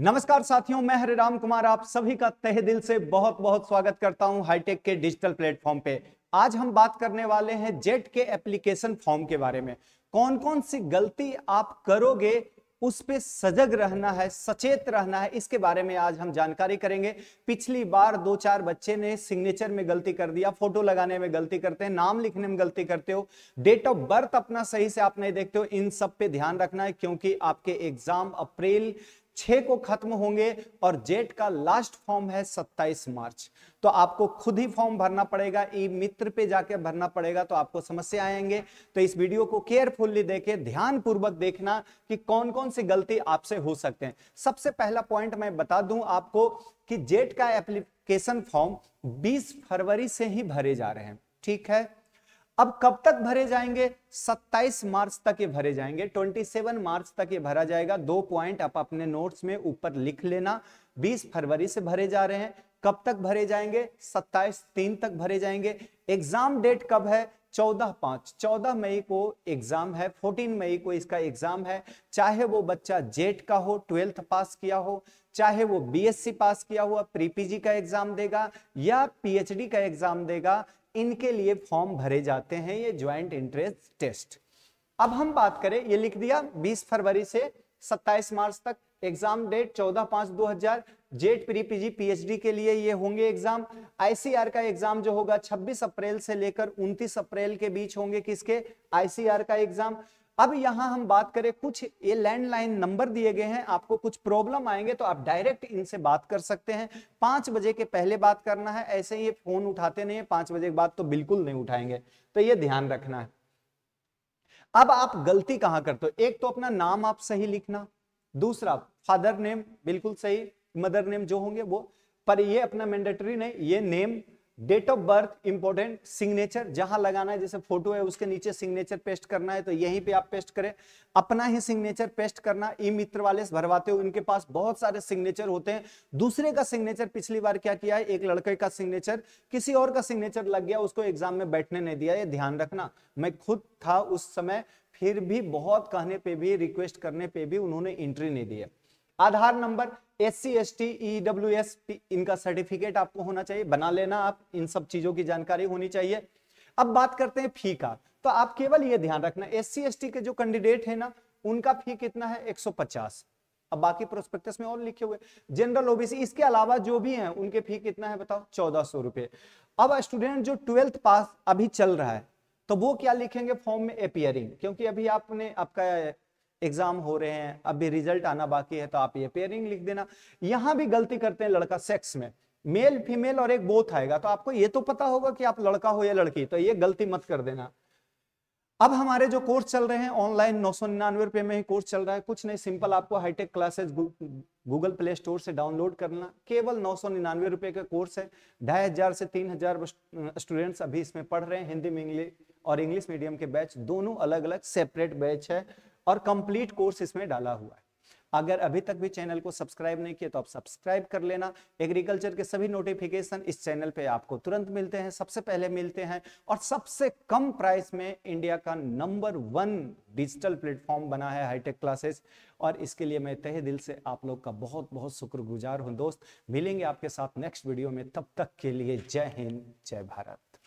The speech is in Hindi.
नमस्कार साथियों मैं हरे राम कुमार आप सभी का तहे दिल से बहुत बहुत स्वागत करता हूं हाईटेक के डिजिटल प्लेटफॉर्म पे आज हम बात करने वाले हैं जेट के एप्लीकेशन फॉर्म के बारे में कौन कौन सी गलती आप करोगे उस पर सजग रहना है सचेत रहना है इसके बारे में आज हम जानकारी करेंगे पिछली बार दो चार बच्चे ने सिग्नेचर में गलती कर दिया फोटो लगाने में गलती करते हैं नाम लिखने में गलती करते हो डेट ऑफ बर्थ अपना सही से आप नहीं देखते हो इन सब पे ध्यान रखना है क्योंकि आपके एग्जाम अप्रैल छः को खत्म होंगे और जेट का लास्ट फॉर्म है 27 मार्च तो आपको खुद ही फॉर्म भरना पड़ेगा ई मित्र पे जाके भरना पड़ेगा तो आपको समस्या आएंगे तो इस वीडियो को केयरफुल्ली देखे ध्यानपूर्वक देखना कि कौन कौन सी गलती आपसे हो सकते हैं सबसे पहला पॉइंट मैं बता दूं आपको कि जेट का एप्लीकेशन फॉर्म बीस फरवरी से ही भरे जा रहे हैं ठीक है अब कब तक भरे जाएंगे 27 मार्च तक ये भरे जाएंगे 27 मार्च तक ये भरा जाएगा दो पॉइंट आप अपने नोट्स में ऊपर लिख लेना 20 फरवरी से भरे जा रहे हैं कब तक भरे जाएंगे सत्ताईस तीन तक भरे जाएंगे एग्जाम डेट कब है चौदह पांच चौदह मई को एग्जाम है फोर्टीन मई को इसका एग्जाम है चाहे वो बच्चा जेट का हो ट्वेल्थ पास किया हो चाहे वो बीएससी पास किया हुआ प्रीपीजी का एग्जाम देगा या पीएचडी का एग्जाम देगा इनके लिए फॉर्म भरे जाते हैं ये ज्वाइंट इंट्रेंस टेस्ट अब हम बात करें ये लिख दिया 20 फरवरी से 27 मार्च तक एग्जाम डेट चौदह पांच दो हजार जेट प्री पीजी पीएचडी के लिए ये होंगे एग्जाम आईसीआर का एग्जाम जो होगा 26 अप्रैल से लेकर 29 अप्रैल के बीच होंगे किसके आईसीआर का एग्जाम अब यहां हम बात करें कुछ ये लैंडलाइन नंबर दिए गए हैं आपको कुछ प्रॉब्लम आएंगे तो आप डायरेक्ट इनसे बात कर सकते हैं पांच बजे के पहले बात करना है ऐसे ये फोन उठाते नहीं है पांच बजे के बाद तो बिल्कुल नहीं उठाएंगे तो ये ध्यान रखना है अब आप गलती कहां करते हो एक तो अपना नाम आप सही लिखना दूसरा फादर नेम बिल्कुल सही मदर नेम जो होंगे वो पर ये अपना मैंडेटरी नहीं ये name date of birth important signature जहां लगाना है जैसे फोटो है उसके नीचे सिग्नेचर पेस्ट करना है तो यहीं पे आप पेस्ट करें अपना ही सिग्नेचर पेस्ट करना ई मित्र वाले भरवाते हो इनके पास बहुत सारे सिग्नेचर होते हैं दूसरे का सिग्नेचर पिछली बार क्या किया है एक लड़के का सिग्नेचर किसी और का सिग्नेचर लग गया उसको एग्जाम में बैठने नहीं दिया ये ध्यान रखना मैं खुद था उस समय फिर भी बहुत कहने पे भी रिक्वेस्ट करने पे भी उन्होंने एंट्री नहीं दिया Aadhaar number S C S T E W S इनका सर्टिफिकेट आपको होना चाहिए बना लेना आप इन सब चीजों की जानकारी होनी चाहिए अब बात करते हैं फी का तो आप केवल ये ध्यान रखना एस सी एस टी के जो कैंडिडेट है ना उनका फी कितना है 150 अब बाकी प्रोस्पेक्टस में और लिखे हुए जनरल ओबीसी इसके अलावा जो भी हैं उनके फी कितना है बताओ चौदह सौ रुपए अब स्टूडेंट जो ट्वेल्थ पास अभी चल रहा है तो वो क्या लिखेंगे फॉर्म में अपियरिंग क्योंकि अभी आपने आपका एग्जाम हो रहे हैं अभी रिजल्ट आना बाकी है तो आप ये पेयरिंग लिख देना यहां भी गलती करते हैं लड़का सेक्स में मेल फीमेल और एक बोथ आएगा तो आपको ये तो पता होगा कि आप लड़का हो या लड़की तो ये गलती मत कर देना अब हमारे जो कोर्स चल रहे हैं ऑनलाइन नौ सौ निन्यानवे रुपए में ही कोर्स चल रहा है कुछ नहीं सिंपल आपको hitech classes Google Play Store से डाउनलोड करना केवल नौ सौ निन्यानवे रुपए का कोर्स है ढाई हजार से तीन हजार स्टूडेंट्स अभी इसमें पढ़ रहे हैं हिंदी में इंग्लिश और इंग्लिश मीडियम के बैच दोनों अलग अलग सेपरेट बैच है और कंप्लीट कोर्स इसमें डाला हुआ है अगर अभी तक भी चैनल को सब्सक्राइब नहीं किया तो आप सब्सक्राइब कर लेना एग्रीकल्चर के सभी नोटिफिकेशन इस चैनल पे आपको तुरंत मिलते हैं सबसे पहले मिलते हैं और सबसे कम प्राइस में इंडिया का नंबर वन डिजिटल प्लेटफॉर्म बना है हाईटेक क्लासेस और इसके लिए मैं तहे दिल से आप लोग का बहुत बहुत शुक्रगुजार हूँ दोस्त मिलेंगे आपके साथ नेक्स्ट वीडियो में तब तक के लिए जय हिंद जय भारत